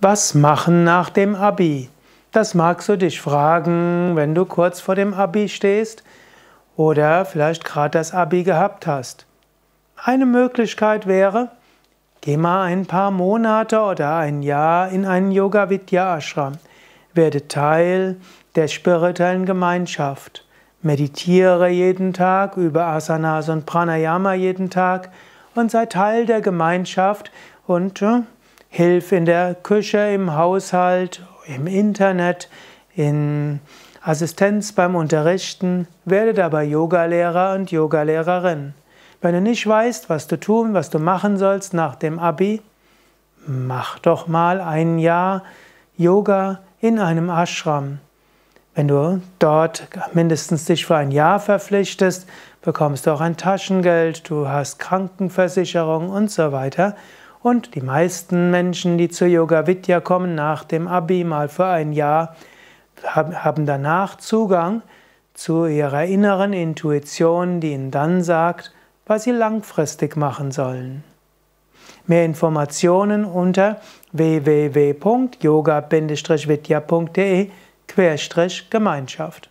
Was machen nach dem Abi? Das magst du dich fragen, wenn du kurz vor dem Abi stehst oder vielleicht gerade das Abi gehabt hast. Eine Möglichkeit wäre, geh mal ein paar Monate oder ein Jahr in einen Yoga Vidya Ashram. Werde Teil der spirituellen Gemeinschaft. Meditiere jeden Tag über Asanas und Pranayama jeden Tag und sei Teil der Gemeinschaft und äh, Hilfe in der Küche, im Haushalt, im Internet, in Assistenz beim Unterrichten. Werde dabei Yogalehrer und Yogalehrerin. Wenn du nicht weißt, was du tun, was du machen sollst nach dem Abi, mach doch mal ein Jahr Yoga in einem Ashram. Wenn du dort mindestens dich für ein Jahr verpflichtest, bekommst du auch ein Taschengeld, du hast Krankenversicherung und so weiter. Und die meisten Menschen, die zur Yoga Vidya kommen, nach dem Abi mal für ein Jahr, haben danach Zugang zu ihrer inneren Intuition, die ihnen dann sagt, was sie langfristig machen sollen. Mehr Informationen unter www.yoga-vidya.de Querstrich Gemeinschaft.